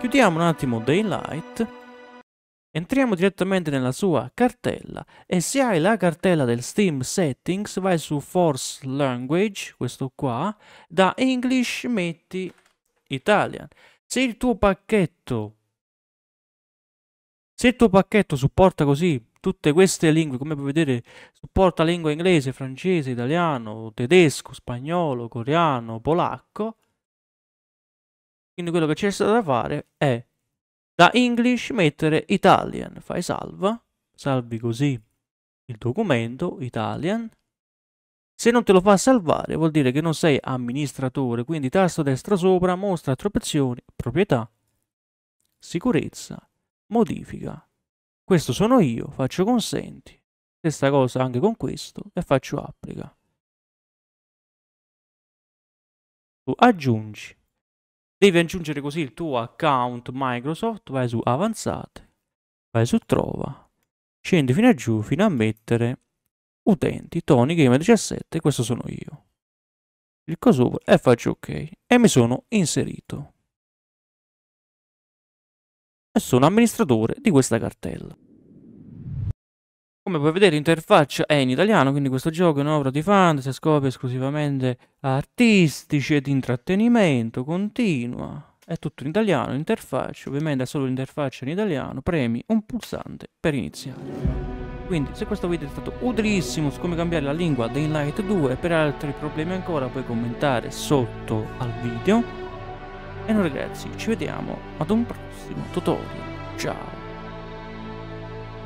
Chiudiamo un attimo Daylight, entriamo direttamente nella sua cartella e se hai la cartella del Steam Settings vai su Force Language, questo qua, da English metti Italian. Se il tuo pacchetto se il tuo pacchetto supporta così tutte queste lingue, come puoi vedere, supporta lingua inglese, francese, italiano, tedesco, spagnolo, coreano, polacco, quindi quello che c'è stato da fare è da English mettere Italian. Fai salva, salvi così il documento Italian. Se non te lo fa salvare vuol dire che non sei amministratore, quindi tasto destro sopra mostra opzioni, proprietà, sicurezza, modifica. Questo sono io, faccio consenti. Stessa cosa anche con questo e faccio applica. Tu aggiungi Devi aggiungere così il tuo account Microsoft, vai su avanzate, vai su trova, scendi fino a giù fino a mettere utenti, Tony Gamer 17, questo sono io. Clicco sopra e faccio ok e mi sono inserito. E sono amministratore di questa cartella. Come puoi vedere l'interfaccia è in italiano, quindi questo gioco è un'opera di fantasy a scopi esclusivamente artistici e di intrattenimento, continua. È tutto in italiano, l'interfaccia, ovviamente è solo l'interfaccia in italiano, premi un pulsante per iniziare. Quindi se questo video è stato utilissimo su come cambiare la lingua di Inlight 2 e per altri problemi ancora puoi commentare sotto al video. E noi ragazzi ci vediamo ad un prossimo tutorial. Ciao!